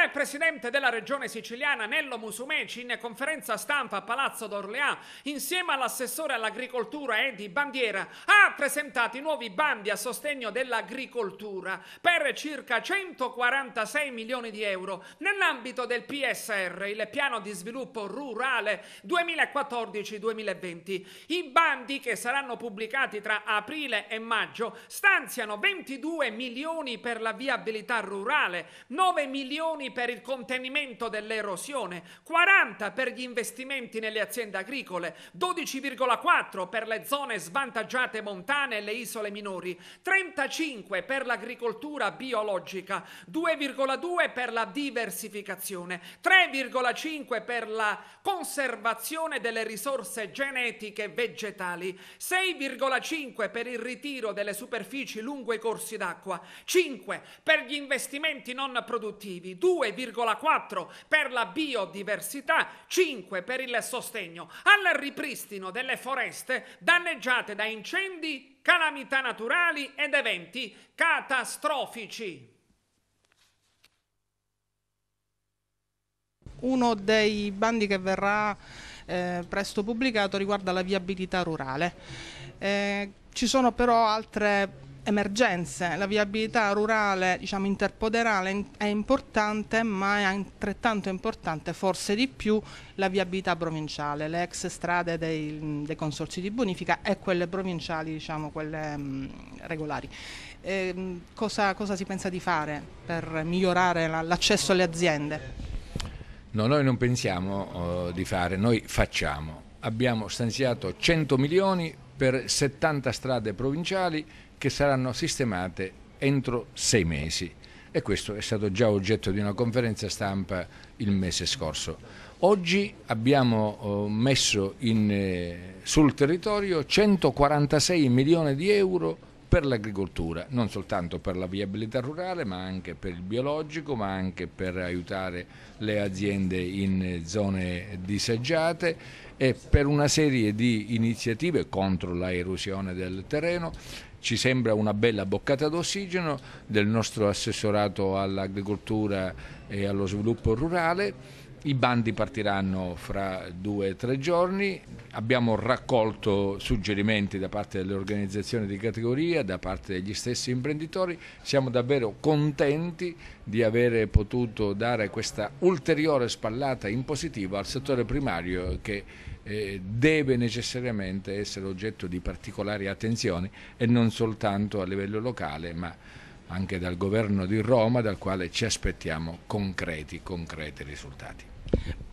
Il presidente della regione siciliana Nello Musumeci in conferenza stampa a Palazzo d'Orleà insieme all'assessore all'agricoltura Edi Bandiera ha presentato i nuovi bandi a sostegno dell'agricoltura per circa 146 milioni di euro nell'ambito del PSR, il piano di sviluppo rurale 2014-2020. I bandi che saranno pubblicati tra aprile e maggio stanziano 22 milioni per la viabilità rurale, 9 milioni milioni per il contenimento dell'erosione, 40 per gli investimenti nelle aziende agricole, 12,4 per le zone svantaggiate montane e le isole minori, 35 per l'agricoltura biologica, 2,2 per la diversificazione, 3,5 per la conservazione delle risorse genetiche vegetali, 6,5 per il ritiro delle superfici lungo i corsi d'acqua, 5 per gli investimenti non produttivi, 2 2,4 per la biodiversità, 5 per il sostegno al ripristino delle foreste danneggiate da incendi, calamità naturali ed eventi catastrofici. Uno dei bandi che verrà eh, presto pubblicato riguarda la viabilità rurale. Eh, ci sono però altre emergenze. La viabilità rurale, diciamo interpoderale, è importante, ma è altrettanto importante, forse di più, la viabilità provinciale, le ex strade dei, dei consorzi di bonifica e quelle provinciali, diciamo quelle mh, mm, regolari. E, ehm, cosa, cosa, si pensa di fare per migliorare l'accesso alle aziende? No, noi non pensiamo uh, di fare, noi facciamo. Abbiamo stanziato 100 milioni per 70 strade provinciali che saranno sistemate entro sei mesi e questo è stato già oggetto di una conferenza stampa il mese scorso. Oggi abbiamo eh, messo in, eh, sul territorio 146 milioni di euro per l'agricoltura, non soltanto per la viabilità rurale, ma anche per il biologico, ma anche per aiutare le aziende in eh, zone disagiate e per una serie di iniziative contro la erosione del terreno ci sembra una bella boccata d'ossigeno del nostro assessorato all'agricoltura e allo sviluppo rurale i bandi partiranno fra due o tre giorni, abbiamo raccolto suggerimenti da parte delle organizzazioni di categoria, da parte degli stessi imprenditori, siamo davvero contenti di avere potuto dare questa ulteriore spallata in positivo al settore primario che eh, deve necessariamente essere oggetto di particolari attenzioni e non soltanto a livello locale ma anche dal governo di Roma dal quale ci aspettiamo concreti, concreti risultati.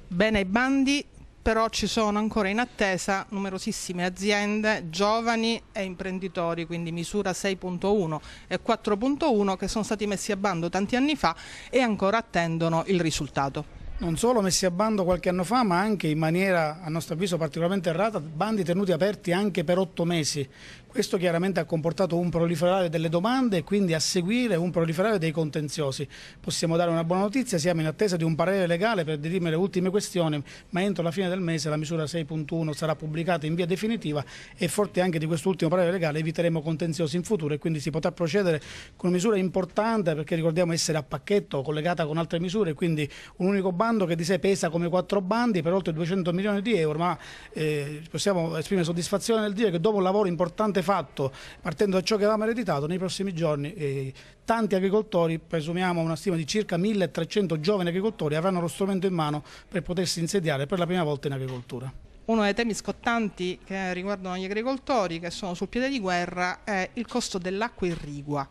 Bene, i bandi però ci sono ancora in attesa numerosissime aziende, giovani e imprenditori, quindi misura 6.1 e 4.1 che sono stati messi a bando tanti anni fa e ancora attendono il risultato non solo messi a bando qualche anno fa, ma anche in maniera a nostro avviso particolarmente errata, bandi tenuti aperti anche per otto mesi, questo chiaramente ha comportato un proliferare delle domande e quindi a seguire un proliferare dei contenziosi. Possiamo dare una buona notizia, siamo in attesa di un parere legale per dirimere le ultime questioni, ma entro la fine del mese la misura 6.1 sarà pubblicata in via definitiva e forte anche di quest'ultimo parere legale eviteremo contenziosi in futuro e quindi si potrà procedere con una misura importante perché ricordiamo essere a pacchetto, collegata con altre misure, quindi un unico bando che di sé pesa come quattro bandi per oltre 200 milioni di euro, ma eh, possiamo esprimere soddisfazione nel dire che dopo un lavoro importante fatto, partendo da ciò che avevamo ereditato, nei prossimi giorni eh, tanti agricoltori, presumiamo una stima di circa 1300 giovani agricoltori, avranno lo strumento in mano per potersi insediare per la prima volta in agricoltura. Uno dei temi scottanti che riguardano gli agricoltori che sono sul piede di guerra è il costo dell'acqua irrigua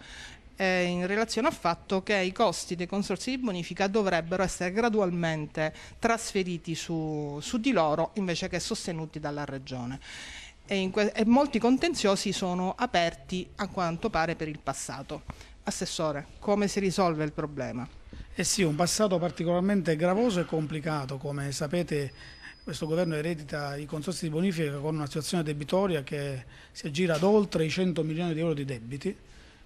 in relazione al fatto che i costi dei consorsi di bonifica dovrebbero essere gradualmente trasferiti su, su di loro invece che sostenuti dalla Regione e, que- e molti contenziosi sono aperti a quanto pare per il passato. Assessore, come si risolve il problema? Eh sì, un passato particolarmente gravoso e complicato, come sapete questo governo eredita i consorsi di bonifica con una situazione debitoria che si aggira ad oltre i 100 milioni di euro di debiti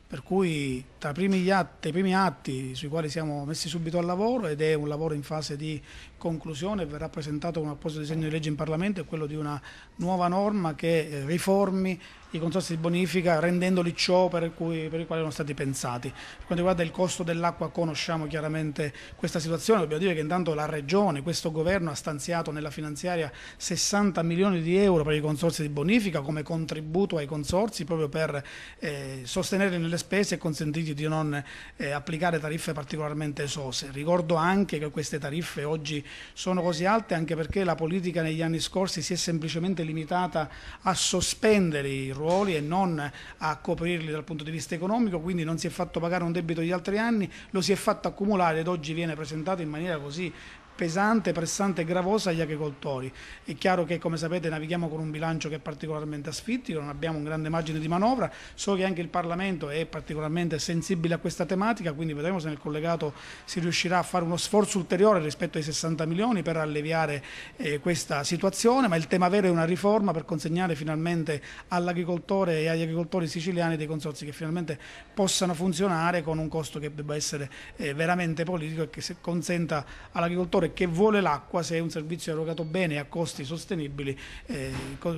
per cui tra i primi, atti, i primi atti sui quali siamo messi subito al lavoro ed è un lavoro in fase di conclusione, verrà presentato un apposito disegno di legge in Parlamento, è quello di una nuova norma che eh, riformi i consorsi di bonifica rendendoli ciò per, cui, per il quale erano stati pensati. Per quanto riguarda il costo dell'acqua conosciamo chiaramente questa situazione, dobbiamo dire che intanto la Regione, questo governo ha stanziato nella finanziaria 60 milioni di euro per i consorsi di bonifica come contributo ai consorsi proprio per eh, sostenerli nelle spese e consentirgli di non eh, applicare tariffe particolarmente esose. Ricordo anche che queste tariffe oggi sono così alte anche perché la politica negli anni scorsi si è semplicemente limitata a sospendere i ruoli e non a coprirli dal punto di vista economico, quindi non si è fatto pagare un debito degli altri anni, lo si è fatto accumulare ed oggi viene presentato in maniera così pesante, pressante e gravosa agli agricoltori. È chiaro che come sapete navighiamo con un bilancio che è particolarmente asfittico, non abbiamo un grande margine di manovra, so che anche il Parlamento è particolarmente sensibile a questa tematica, quindi vedremo se nel collegato si riuscirà a fare uno sforzo ulteriore rispetto ai 60 milioni per alleviare eh, questa situazione, ma il tema vero è una riforma per consegnare finalmente all'agricoltore e agli agricoltori siciliani dei consorzi che finalmente possano funzionare con un costo che debba essere eh, veramente politico e che consenta all'agricoltore consumatore che vuole l'acqua se è un servizio erogato bene e a costi sostenibili eh,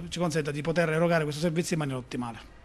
ci consenta di poter erogare questo servizio in maniera ottimale.